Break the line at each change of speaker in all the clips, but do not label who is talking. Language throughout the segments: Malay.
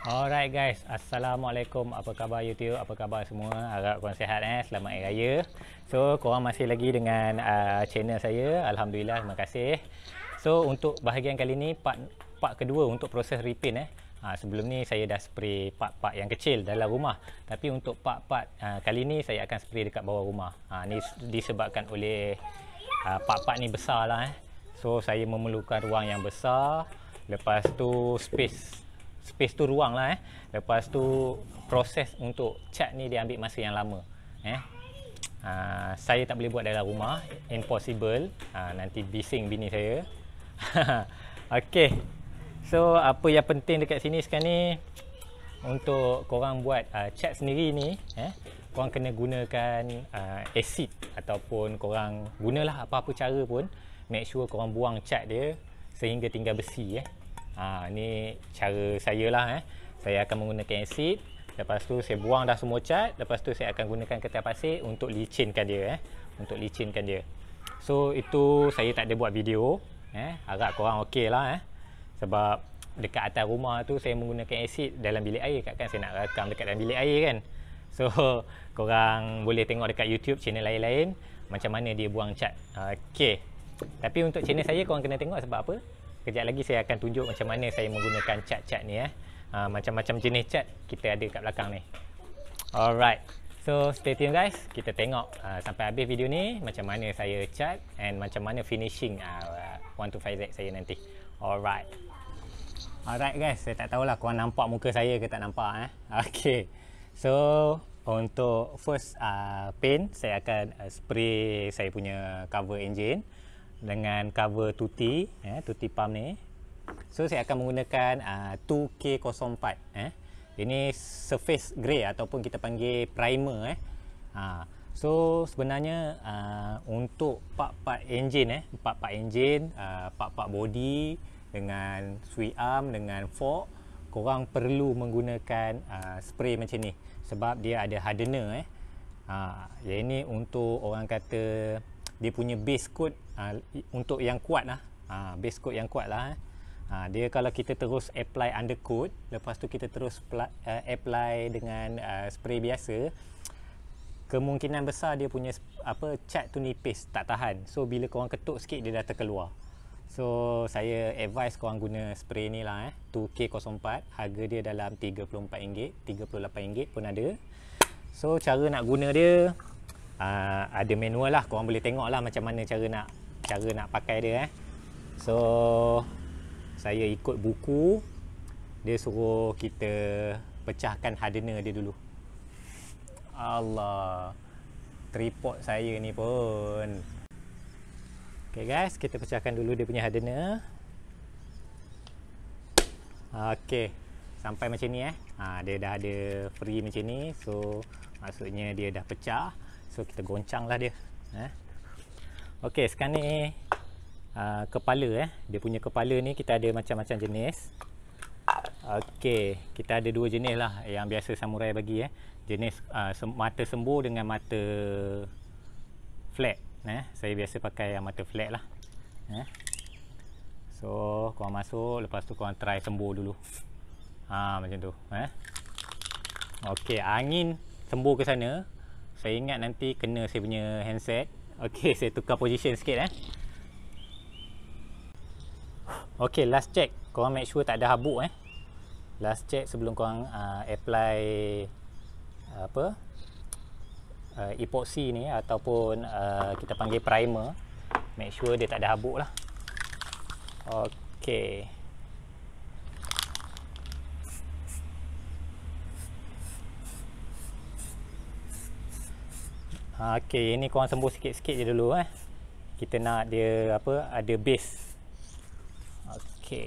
Alright guys, Assalamualaikum Apa khabar YouTube, apa khabar semua Harap korang sihat eh, selamat hari raya So korang masih lagi dengan uh, channel saya Alhamdulillah, terima kasih So untuk bahagian kali ni Part, part kedua untuk proses repaint eh ha, Sebelum ni saya dah spray part-part yang kecil dalam rumah Tapi untuk part-part uh, kali ni saya akan spray dekat bawah rumah ha, Ni disebabkan oleh uh, part-part ni besar lah eh So saya memerlukan ruang yang besar Lepas tu space space tu ruang lah eh. Lepas tu proses untuk cat ni dia ambil masa yang lama. Eh. Uh, saya tak boleh buat dalam rumah. Impossible. Uh, nanti bising bini saya. okay. So apa yang penting dekat sini sekarang ni untuk korang buat uh, ah, cat sendiri ni eh, korang kena gunakan uh, acid ataupun korang gunalah apa-apa cara pun make sure korang buang cat dia sehingga tinggal besi eh ha, ini cara saya lah eh. saya akan menggunakan acid lepas tu saya buang dah semua cat lepas tu saya akan gunakan kertas pasir untuk licinkan dia eh. untuk licinkan dia so itu saya tak ada buat video eh. harap korang ok lah eh. sebab dekat atas rumah tu saya menggunakan acid dalam bilik air kan saya nak rakam dekat dalam bilik air kan so korang boleh tengok dekat youtube channel lain-lain macam mana dia buang cat ha, ok tapi untuk channel saya korang kena tengok sebab apa Kejap lagi saya akan tunjuk macam mana saya menggunakan cat-cat ni eh. Macam-macam uh, jenis cat kita ada kat belakang ni. Alright. So stay tune guys. Kita tengok uh, sampai habis video ni macam mana saya cat and macam mana finishing uh, ha, 125Z saya nanti. Alright. Alright guys. Saya tak tahulah korang nampak muka saya ke tak nampak eh. Okay. So untuk first uh, paint saya akan uh, spray saya punya cover engine dengan cover tuti eh, tuti pump ni so saya akan menggunakan uh, ah, 2K04 eh. ini surface grey ataupun kita panggil primer eh. uh, so sebenarnya uh, untuk part-part engine eh, part-part engine uh, part-part body dengan sweet arm dengan fork korang perlu menggunakan uh, spray macam ni sebab dia ada hardener eh. Ha, yang ini untuk orang kata dia punya base coat uh, untuk yang kuat lah uh, base coat yang kuat lah eh. uh, dia kalau kita terus apply undercoat lepas tu kita terus uh, apply dengan uh, spray biasa kemungkinan besar dia punya apa cat tu nipis tak tahan so bila korang ketuk sikit dia dah terkeluar So saya advise korang guna spray ni lah eh 2K04 Harga dia dalam RM34 RM38 pun ada So cara nak guna dia uh, ada manual lah korang boleh tengok lah macam mana cara nak cara nak pakai dia eh so saya ikut buku dia suruh kita pecahkan hardener dia dulu Allah tripod saya ni pun Okay guys, kita pecahkan dulu dia punya hardener. Okay, sampai macam ni eh. Ha, dia dah ada free macam ni. So, maksudnya dia dah pecah. So kita goncanglah dia. Eh. Okey, sekarang ni uh, kepala eh. Dia punya kepala ni kita ada macam-macam jenis. Okey, kita ada dua jenis lah yang biasa samurai bagi eh. Jenis uh, sem- mata sembuh dengan mata flat. Eh. Saya biasa pakai yang mata flat lah. Eh. So, korang masuk. Lepas tu korang try sembuh dulu. Ha, macam tu. Eh. Okey, angin sembuh ke sana. Saya ingat nanti kena saya punya handset. Okey, saya tukar position sikit eh. Okey, last check. Korang make sure tak ada habuk eh. Last check sebelum korang uh, apply apa? Uh, epoxy ni ataupun uh, kita panggil primer. Make sure dia tak ada habuk lah. Okey. ha, ok ini korang sembuh sikit-sikit je dulu eh. kita nak dia apa ada base Okay.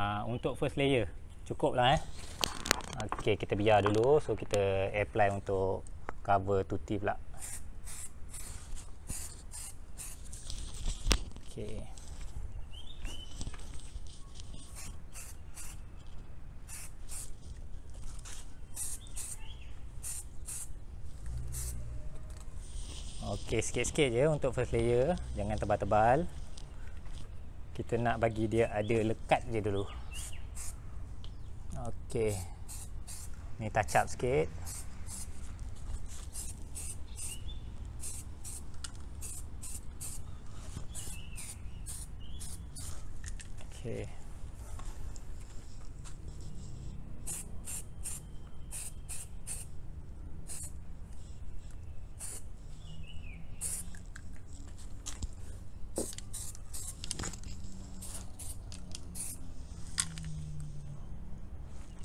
Ah, untuk first layer cukup lah eh ok kita biar dulu so kita apply untuk cover tuti pula ok ok sikit-sikit je untuk first layer jangan tebal-tebal kita nak bagi dia ada lekat je dulu. Okey. Ni touch up sikit.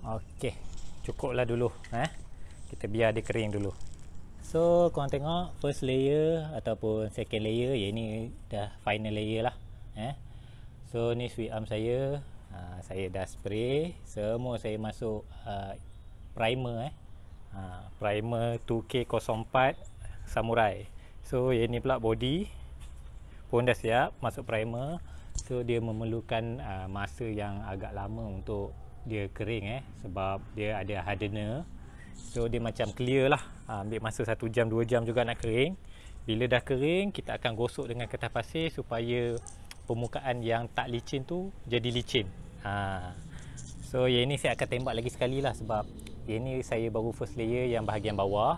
Okey, cukuplah dulu eh. Kita biar dia kering dulu. So, korang tengok first layer ataupun second layer, ya ini dah final layer lah eh. So, ni sweet arm saya. Ha, saya dah spray, semua saya masuk uh, primer eh. Ha, primer 2K04 Samurai. So, ya ini pula body pun dah siap masuk primer. So, dia memerlukan uh, masa yang agak lama untuk dia kering eh sebab dia ada hardener so dia macam clear lah ha, ambil masa satu jam dua jam juga nak kering bila dah kering kita akan gosok dengan kertas pasir supaya permukaan yang tak licin tu jadi licin ha. so yang ini saya akan tembak lagi sekali lah sebab yang ini saya baru first layer yang bahagian bawah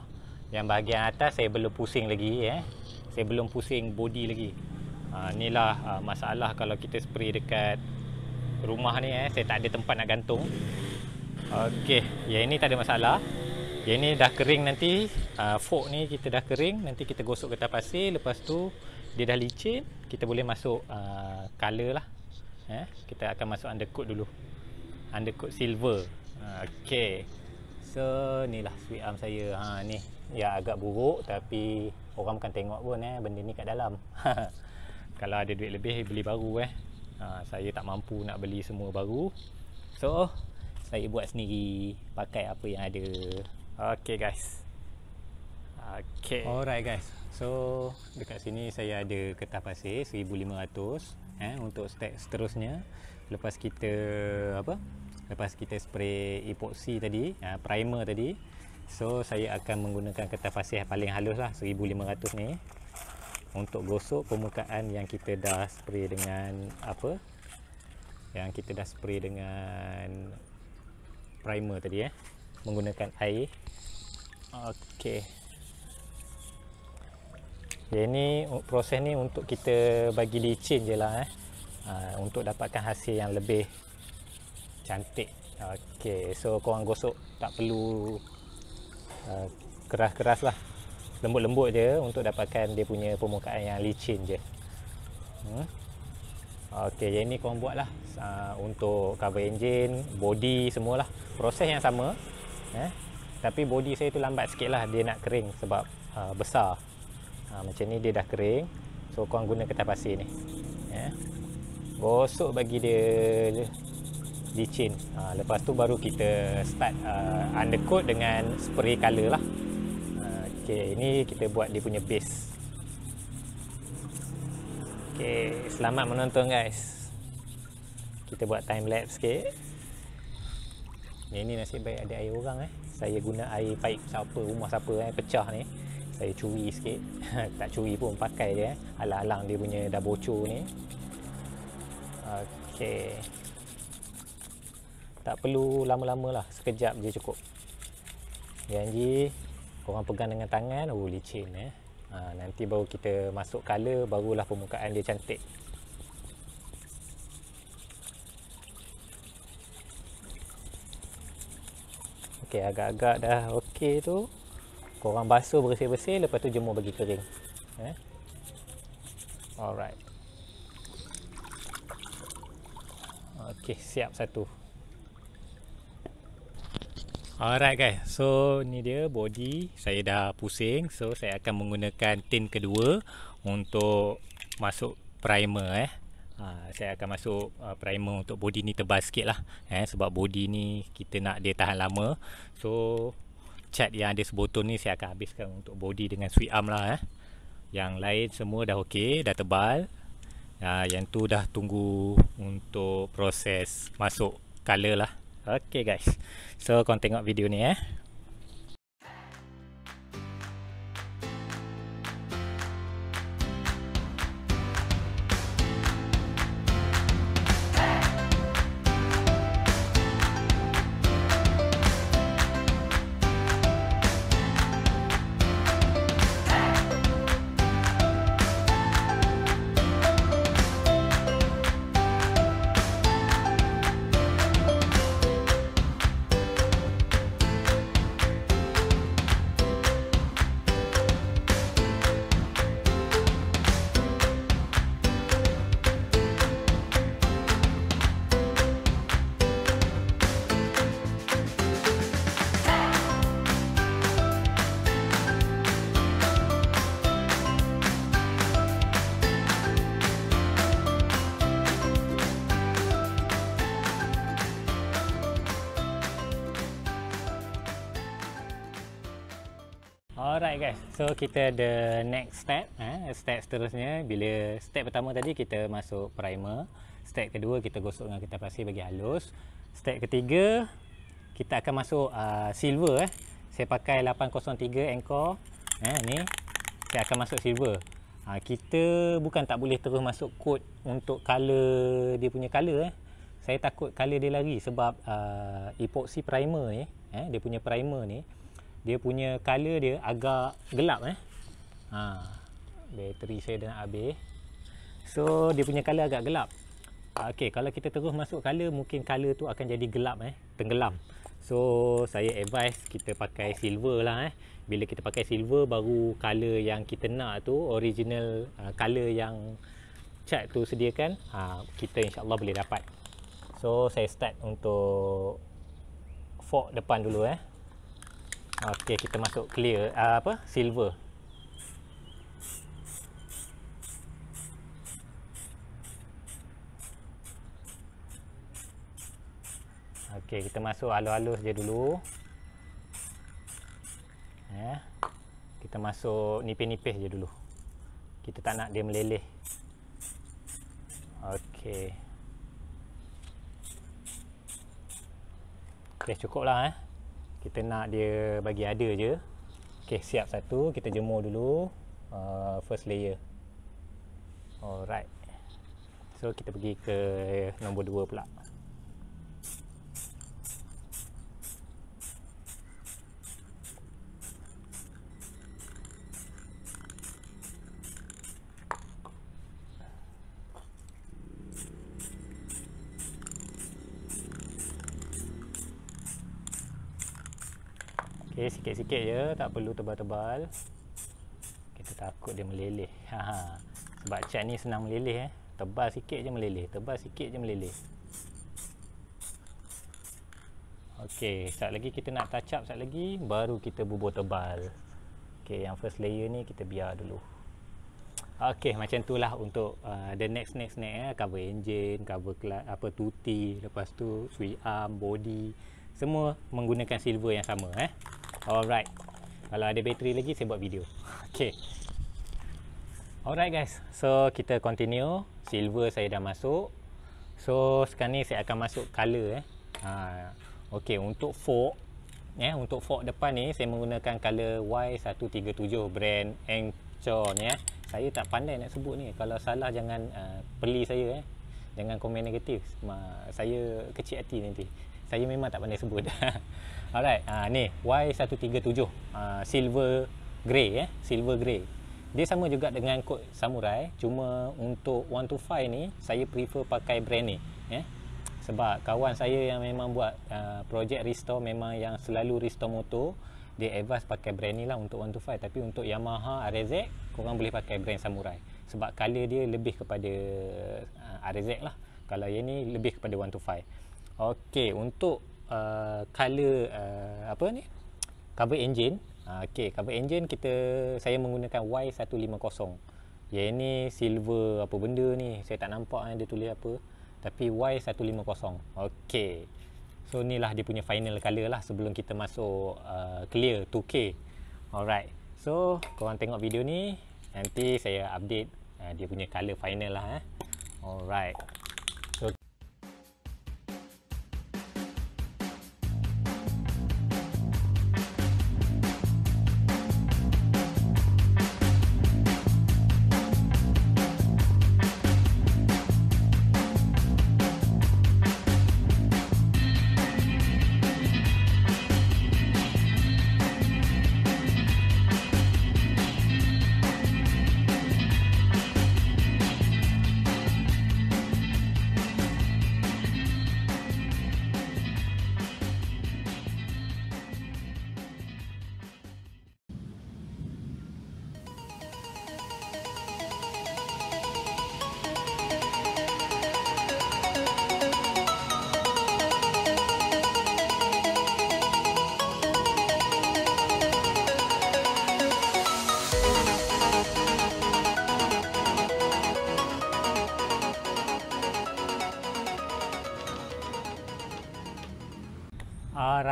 yang bahagian atas saya belum pusing lagi eh saya belum pusing body lagi ha, inilah ha, masalah kalau kita spray dekat rumah ni eh, saya tak ada tempat nak gantung Okey, yang ini tak ada masalah yang ini dah kering nanti uh, fork ni kita dah kering nanti kita gosok getah pasir lepas tu dia dah licin kita boleh masuk uh, color lah eh, kita akan masuk undercoat dulu undercoat silver uh, Okey, so ni lah sweet arm saya ha, ni ya agak buruk tapi orang bukan tengok pun eh benda ni kat dalam kalau ada duit lebih beli baru eh Ha, saya tak mampu nak beli semua baru so saya buat sendiri pakai apa yang ada okay guys okay alright guys so dekat sini saya ada kertas pasir 1500 eh untuk step seterusnya lepas kita apa lepas kita spray epoxy tadi eh, primer tadi so saya akan menggunakan kertas pasir paling halus lah 1500 ni untuk gosok permukaan yang kita dah spray dengan apa yang kita dah spray dengan primer tadi eh menggunakan air okey jadi proses ni untuk kita bagi licin je lah eh. ha, untuk dapatkan hasil yang lebih cantik okey so korang gosok tak perlu uh, keras-keras lah lembut-lembut je untuk dapatkan dia punya permukaan yang licin je hmm. ok jadi ni korang buat lah uh, untuk cover engine body semualah proses yang sama eh? tapi body saya tu lambat sikit lah dia nak kering sebab uh, besar uh, macam ni dia dah kering so korang guna kertas pasir ni eh? gosok bagi dia licin uh, lepas tu baru kita start uh, undercoat dengan spray color lah Okey, ini kita buat dia punya base. Okey, selamat menonton guys. Kita buat time lapse sikit. Ni ni nasib baik ada air orang eh. Saya guna air paip siapa rumah siapa eh pecah ni. Saya curi sikit. tak curi pun pakai dia eh. Alang-alang dia punya dah bocor ni. Okey. Tak perlu lama-lamalah, sekejap je cukup. Janji korang pegang dengan tangan oh licin eh ha, nanti baru kita masuk color barulah permukaan dia cantik ok agak-agak dah ok tu korang basuh bersih-bersih lepas tu jemur bagi kering eh? alright ok siap satu Alright guys, so ni dia body saya dah pusing So saya akan menggunakan tin kedua untuk masuk primer eh Ha, saya akan masuk uh, primer untuk body ni tebal sikit lah eh, Sebab body ni kita nak dia tahan lama So cat yang ada sebotol ni saya akan habiskan untuk body dengan sweet arm lah eh. Yang lain semua dah ok, dah tebal uh, Yang tu dah tunggu untuk proses masuk colour lah Okay guys So korang tengok video ni eh So kita ada next step eh? Step seterusnya Bila step pertama tadi kita masuk primer Step kedua kita gosok dengan kita pasir bagi halus Step ketiga Kita akan masuk uh, silver eh? Saya pakai 803 anchor eh? Ni Saya akan masuk silver ha, Kita bukan tak boleh terus masuk coat Untuk color dia punya color eh? Saya takut color dia lagi Sebab uh, epoxy primer ni eh? Dia punya primer ni dia punya color dia agak gelap eh. Ha. Bateri saya dah nak habis. So dia punya color agak gelap. Ah, Okey, kalau kita terus masuk color mungkin color tu akan jadi gelap eh, tenggelam. So saya advise kita pakai silver lah eh. Bila kita pakai silver baru color yang kita nak tu original uh, ah, color yang cat tu sediakan, ha, kita insya-Allah boleh dapat. So saya start untuk fork depan dulu eh. Okey, kita masuk clear uh, apa? Silver. Okey, kita masuk halus-halus je dulu. Ya. Yeah. Kita masuk nipis-nipis je dulu. Kita tak nak dia meleleh. Okey. Okey, cukup lah eh kita nak dia bagi ada je Okay, siap satu kita jemur dulu uh, first layer alright so kita pergi ke nombor dua pula Okey, sikit-sikit je, tak perlu tebal-tebal. Kita takut dia meleleh. Ha ha. Sebab cat ni senang meleleh eh. Tebal sikit je meleleh, tebal sikit je meleleh. Okey, sat lagi kita nak touch up sat lagi baru kita bubuh tebal. Okey, yang first layer ni kita biar dulu. Okey, macam tu lah untuk uh, the next next next eh cover engine, cover clutch, apa tuti, lepas tu sui arm, body semua menggunakan silver yang sama eh. Alright. Kalau ada bateri lagi saya buat video. Okey. Alright guys. So kita continue. Silver saya dah masuk. So sekarang ni saya akan masuk color eh. Ha. Okey, untuk fork eh untuk fork depan ni saya menggunakan color Y137 brand Anchor ni ya. eh. Saya tak pandai nak sebut ni. Kalau salah jangan uh, eh, peli saya eh. Jangan komen negatif. Ma, saya kecil hati nanti. Saya memang tak pandai sebut. Alright, uh, ni Y137 uh, ah, Silver Grey eh? Silver Grey Dia sama juga dengan kod Samurai Cuma untuk 125 ni Saya prefer pakai brand ni eh? Sebab kawan saya yang memang buat uh, ah, Project Restore memang yang selalu Restore motor Dia advise pakai brand ni lah untuk 125 Tapi untuk Yamaha RZ Korang boleh pakai brand Samurai Sebab color dia lebih kepada uh, RZ lah Kalau yang ni lebih kepada 125 Okey, untuk uh, color uh, apa ni cover engine uh, ah, okey cover engine kita saya menggunakan Y150 ya ini silver apa benda ni saya tak nampak ada dia tulis apa tapi Y150 okey so inilah dia punya final color lah sebelum kita masuk uh, clear 2K alright so korang tengok video ni nanti saya update uh, dia punya color final lah eh alright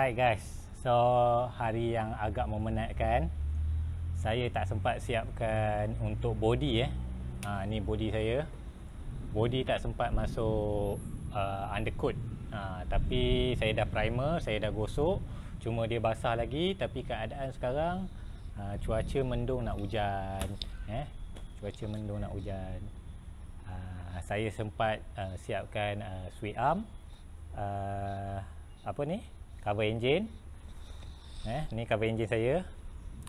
Alright guys, so hari yang agak memenatkan Saya tak sempat siapkan untuk body eh ha, Ni body saya Body tak sempat masuk uh, undercoat ha, Tapi saya dah primer, saya dah gosok Cuma dia basah lagi Tapi keadaan sekarang uh, Cuaca mendung nak hujan eh? Cuaca mendung nak hujan uh, Saya sempat uh, siapkan uh, sweet arm uh, Apa ni? cover engine eh ni cover engine saya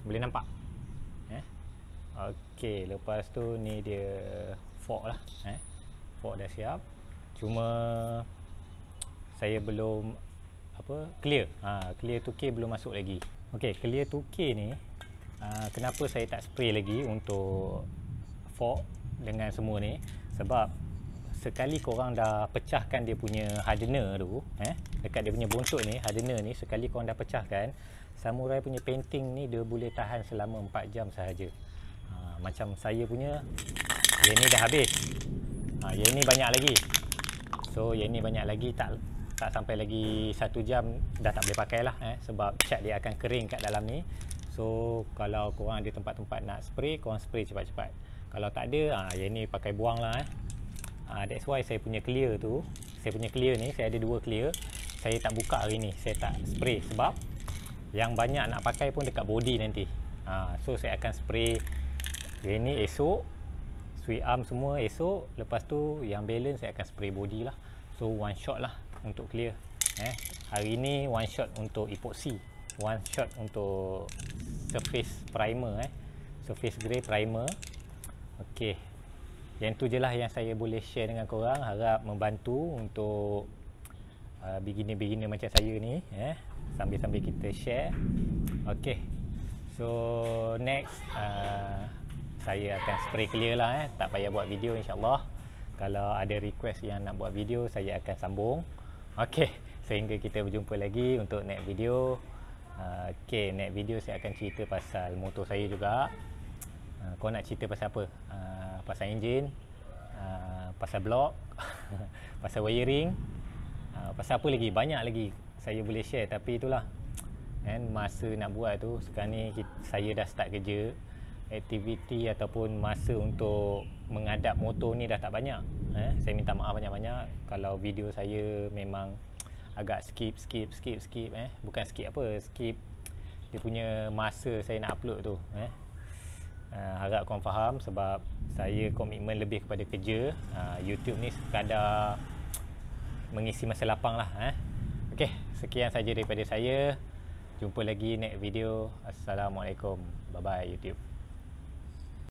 boleh nampak eh okey lepas tu ni dia fork lah eh fork dah siap cuma saya belum apa clear ha clear 2k belum masuk lagi okey clear 2k ni aa, ha, kenapa saya tak spray lagi untuk fork dengan semua ni sebab sekali korang dah pecahkan dia punya hardener tu eh dekat dia punya buntut ni hardener ni sekali kau dah pecahkan samurai punya painting ni dia boleh tahan selama 4 jam sahaja ha, macam saya punya yang ni dah habis ha, yang ni banyak lagi so yang ni banyak lagi tak tak sampai lagi 1 jam dah tak boleh pakai lah eh, sebab cat dia akan kering kat dalam ni so kalau korang ada tempat-tempat nak spray korang spray cepat-cepat kalau tak ada ha, yang ni pakai buang lah eh. Ha, that's why saya punya clear tu saya punya clear ni saya ada dua clear saya tak buka hari ni saya tak spray sebab yang banyak nak pakai pun dekat body nanti ha, so saya akan spray ini esok sweet arm semua esok lepas tu yang balance saya akan spray body lah so one shot lah untuk clear eh, hari ni one shot untuk epoxy one shot untuk surface primer eh. surface grey primer ok yang tu je lah yang saya boleh share dengan korang harap membantu untuk uh, beginner-beginner macam saya ni eh sambil-sambil kita share okey so next uh, saya akan spray clear lah eh tak payah buat video insyaallah kalau ada request yang nak buat video saya akan sambung okey sehingga kita berjumpa lagi untuk next video uh, okey next video saya akan cerita pasal motor saya juga uh, kau nak cerita pasal apa uh, pasal enjin uh, pasal blok pasal wiring Ah, pasal apa lagi banyak lagi saya boleh share tapi itulah kan masa nak buat tu sekarang ni kita, saya dah start kerja aktiviti ataupun masa untuk mengadap motor ni dah tak banyak eh saya minta maaf banyak-banyak kalau video saya memang agak skip skip skip skip eh bukan skip apa skip dia punya masa saya nak upload tu eh Uh, harap korang faham sebab saya komitmen lebih kepada kerja uh, YouTube ni sekadar mengisi masa lapang lah eh. Okey, sekian saja daripada saya. Jumpa lagi next video. Assalamualaikum. Bye bye YouTube.